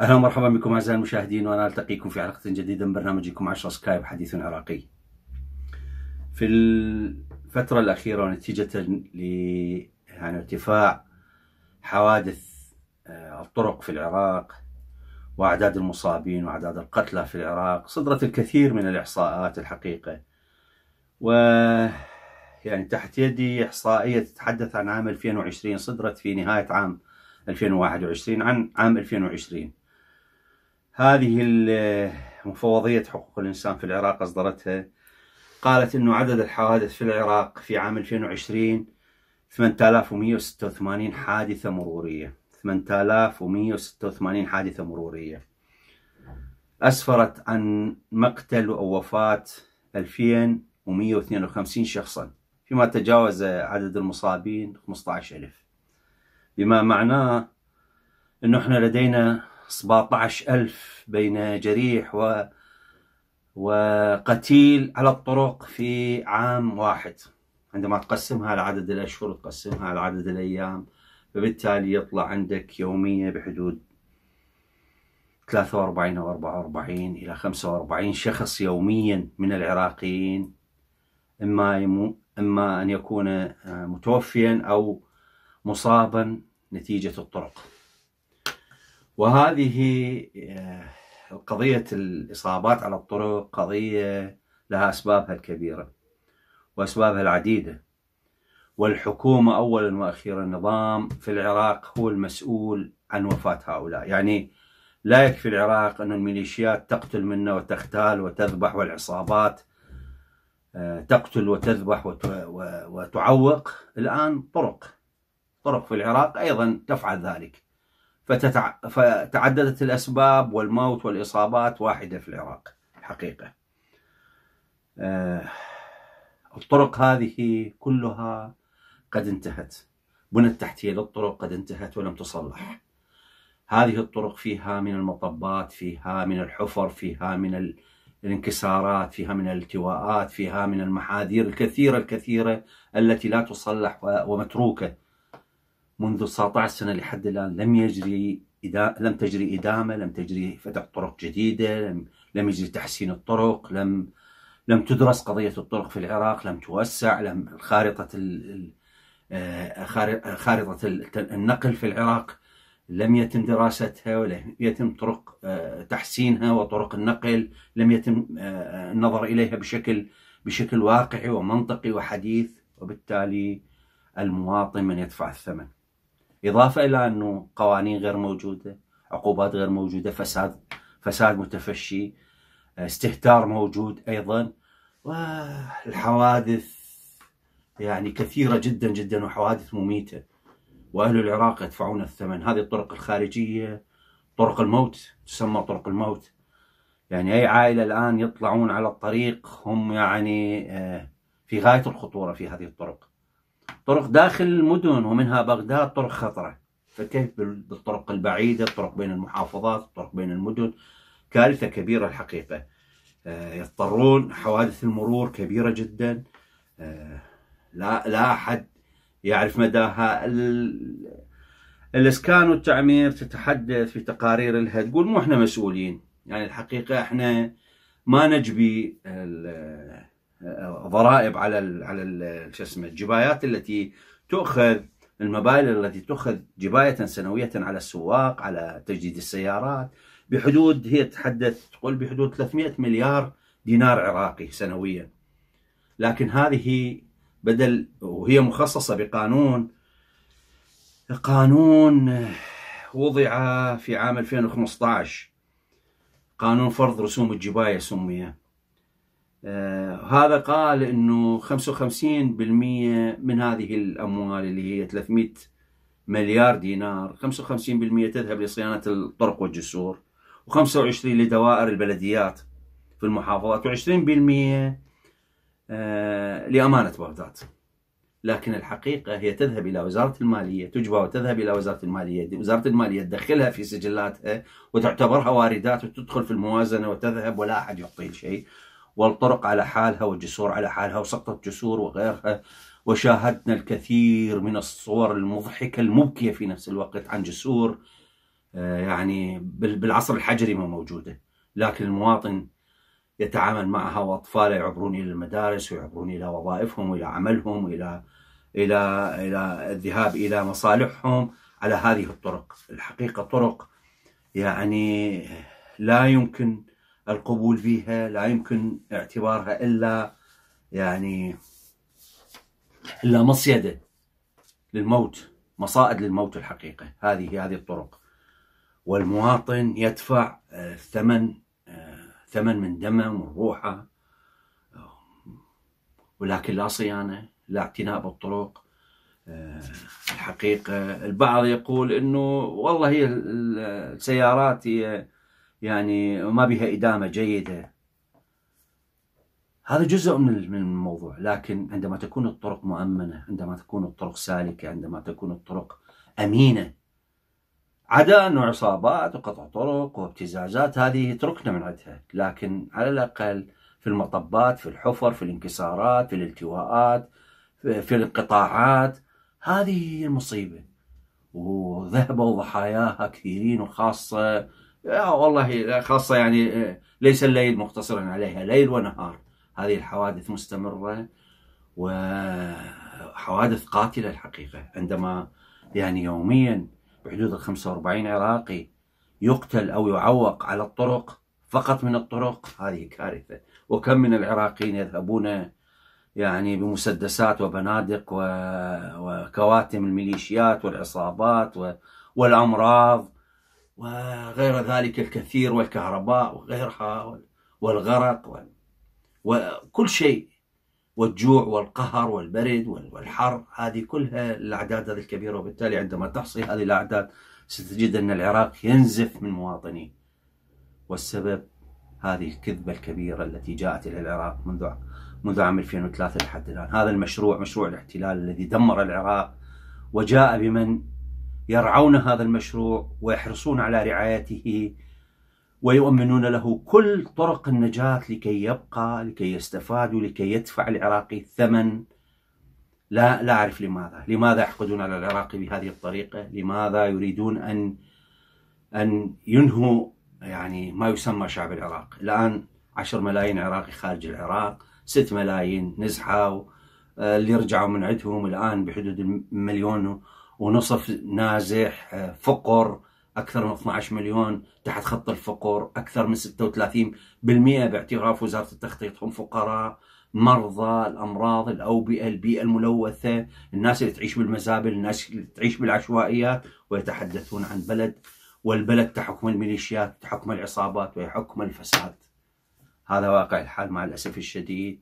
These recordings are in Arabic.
اهلا ومرحبا بكم اعزائي المشاهدين وانا التقيكم في حلقه جديده من برنامجكم 10 سكايب حديث عراقي. في الفتره الاخيره ونتيجه ل يعني ارتفاع حوادث آه، الطرق في العراق واعداد المصابين واعداد القتلى في العراق صدرت الكثير من الاحصاءات الحقيقه. و يعني تحت يدي احصائيه تتحدث عن عام 2020 صدرت في نهايه عام 2021 عن عام 2020 هذه مفوضية حقوق الإنسان في العراق أصدرتها قالت أنه عدد الحوادث في العراق في عام 2020 8186 حادثة مرورية 8186 حادثة مرورية أسفرت عن مقتل أو وفاة 2152 شخصا فيما تجاوز عدد المصابين 15000 بما معناه أنه احنا لدينا 17 ألف بين جريح و وقتيل على الطرق في عام واحد عندما تقسمها على عدد الأشهر تقسمها على عدد الأيام فبالتالي يطلع عندك يومية بحدود 43 أو 44 إلى 45 شخص يوميا من العراقيين إما يمو إما أن يكون متوفيا أو مصابا نتيجة الطرق وهذه آه، قضية الإصابات على الطرق قضية لها أسبابها الكبيرة وأسبابها العديدة والحكومة أولا وأخيرا النظام في العراق هو المسؤول عن وفاة هؤلاء يعني لا يكفي العراق أن الميليشيات تقتل منه وتغتال وتذبح والعصابات آه، تقتل وتذبح وتعوق الآن طرق طرق في العراق أيضا تفعل ذلك فتتع... فتعددت الأسباب والموت والإصابات واحدة في العراق الحقيقة آه، الطرق هذه كلها قد انتهت بنى التحتية للطرق قد انتهت ولم تصلح هذه الطرق فيها من المطبات فيها من الحفر فيها من الانكسارات فيها من الالتواءات فيها من المحاذير الكثيرة الكثيرة التي لا تصلح ومتروكة منذ 19 سنة لحد الآن لم يجري لم تجري إدامة لم تجري فتح طرق جديدة لم, لم يجري تحسين الطرق لم لم تدرس قضية الطرق في العراق لم توسع لم خارطة آه، خارطة النقل في العراق لم يتم دراستها ولم يتم طرق آه، تحسينها وطرق النقل لم يتم آه، النظر إليها بشكل بشكل واقعي ومنطقي وحديث وبالتالي المواطن من يدفع الثمن إضافة إلى أنه قوانين غير موجودة عقوبات غير موجودة فساد فساد متفشي آه، استهتار موجود أيضا والحوادث يعني كثيرة جدا جدا وحوادث مميتة وأهل العراق يدفعون الثمن هذه الطرق الخارجية طرق الموت تسمى طرق الموت يعني أي عائلة الآن يطلعون على الطريق هم يعني آه، في غاية الخطورة في هذه الطرق طرق داخل المدن ومنها بغداد طرق خطرة فكيف بالطرق البعيدة الطرق بين المحافظات الطرق بين المدن كارثة كبيرة الحقيقة آه، يضطرون حوادث المرور كبيرة جدا آه، لا لا أحد يعرف مداها الإسكان والتعمير تتحدث في تقارير لها تقول مو احنا مسؤولين يعني الحقيقة احنا ما نجبي ضرائب على على شو اسمه الجبايات التي تؤخذ المبالغ التي تؤخذ جباية سنوية على السواق على تجديد السيارات بحدود هي تحدث تقول بحدود 300 مليار دينار عراقي سنويا لكن هذه بدل وهي مخصصة بقانون قانون وضع في عام 2015 قانون فرض رسوم الجباية سمي آه، هذا قال انه 55% من هذه الاموال اللي هي 300 مليار دينار 55% تذهب لصيانه الطرق والجسور و25 لدوائر البلديات في المحافظات و20% آه، لامانه بغداد لكن الحقيقه هي تذهب الى وزاره الماليه تجبى وتذهب الى وزاره الماليه، وزاره الماليه تدخلها في سجلاتها وتعتبرها واردات وتدخل في الموازنه وتذهب ولا احد يعطيه شيء، والطرق على حالها والجسور على حالها وسقطت جسور وغيرها وشاهدنا الكثير من الصور المضحكة المبكية في نفس الوقت عن جسور آه، يعني بالعصر الحجري ما موجودة لكن المواطن يتعامل معها وأطفاله يعبرون إلى المدارس ويعبرون إلى وظائفهم وإلى عملهم وإلى إلى إلى الذهاب إلى مصالحهم على هذه الطرق الحقيقة طرق يعني لا يمكن القبول فيها لا يمكن اعتبارها إلا يعني إلا مصيدة للموت مصائد للموت الحقيقة هذه هذه الطرق والمواطن يدفع آه، ثمن آه، ثمن من دمه ومن روحه آه، ولكن لا صيانة لا اعتناء بالطرق الحقيقة البعض يقول انه والله هي السيارات هي يعني ما بها إدامة جيدة هذا جزء من الموضوع لكن عندما تكون الطرق مؤمنة عندما تكون الطرق سالكة عندما تكون الطرق أمينة عدا أنه عصابات وقطع طرق وابتزازات هذه تركنا من عدها لكن على الأقل في المطبات في الحفر في الانكسارات في الالتواءات في القطاعات هذه هي المصيبة وذهبوا ضحاياها كثيرين وخاصة آه، والله خاصة يعني آه، ليس الليل مقتصرا عليها ليل ونهار هذه الحوادث مستمرة وحوادث قاتلة الحقيقة عندما يعني يوميا بحدود ال 45 عراقي يقتل أو يعوق على الطرق فقط من الطرق هذه كارثة وكم من العراقيين يذهبون يعني بمسدسات وبنادق وكواتم الميليشيات والعصابات والأمراض وغير ذلك الكثير والكهرباء وغيرها والغرق وكل شيء والجوع والقهر والبرد والحر هذه كلها الأعداد هذه الكبيرة وبالتالي عندما تحصي هذه الأعداد ستجد أن العراق ينزف من مواطنيه والسبب هذه الكذبة الكبيرة التي جاءت إلى العراق منذ منذ عام 2003 لحد الآن هذا المشروع مشروع الاحتلال الذي دمر العراق وجاء بمن يرعون هذا المشروع ويحرصون على رعايته ويؤمنون له كل طرق النجاة لكي يبقى لكي يستفاد ولكي يدفع العراقي الثمن لا لا أعرف لماذا لماذا يحقدون على العراقي بهذه الطريقة لماذا يريدون أن أن ينهوا يعني ما يسمى شعب العراق الآن 10 ملايين عراقي خارج العراق 6 ملايين نزحوا آه، اللي رجعوا من عندهم الآن بحدود مليون ونصف نازح آه، فقر أكثر من 12 مليون تحت خط الفقر أكثر من 36% باعتراف وزارة التخطيط هم فقراء مرضى الأمراض الأوبئة البيئة الملوثة الناس اللي تعيش بالمزابل الناس اللي تعيش بالعشوائيات ويتحدثون عن بلد والبلد تحكم الميليشيات تحكم العصابات ويحكم الفساد هذا واقع الحال مع الأسف الشديد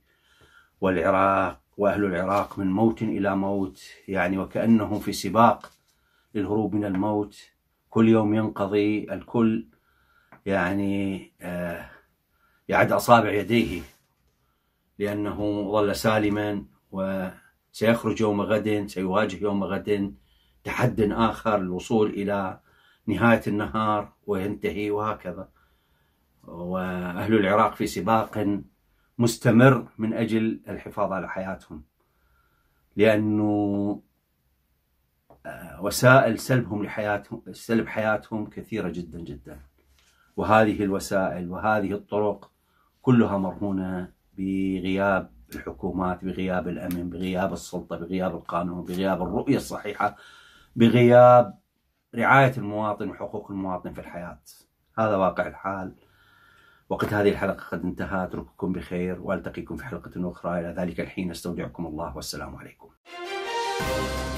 والعراق وأهل العراق من موت إلى موت يعني وكأنهم في سباق للهروب من الموت كل يوم ينقضي الكل يعني آه، يعد أصابع يديه لأنه ظل سالما وسيخرج يوم غد سيواجه يوم غد تحد آخر للوصول إلى نهاية النهار وينتهي وهكذا وأهل العراق في سباق مستمر من أجل الحفاظ على حياتهم لأنه آه، وسائل سلبهم لحياتهم سلب حياتهم كثيرة جدا جدا وهذه الوسائل وهذه الطرق كلها مرهونة بغياب الحكومات بغياب الأمن بغياب السلطة بغياب القانون بغياب الرؤية الصحيحة بغياب رعاية المواطن وحقوق المواطن في الحياة هذا واقع الحال وقت هذه الحلقة قد انتهى أترككم بخير وألتقيكم في حلقة أخرى إلى ذلك الحين أستودعكم الله والسلام عليكم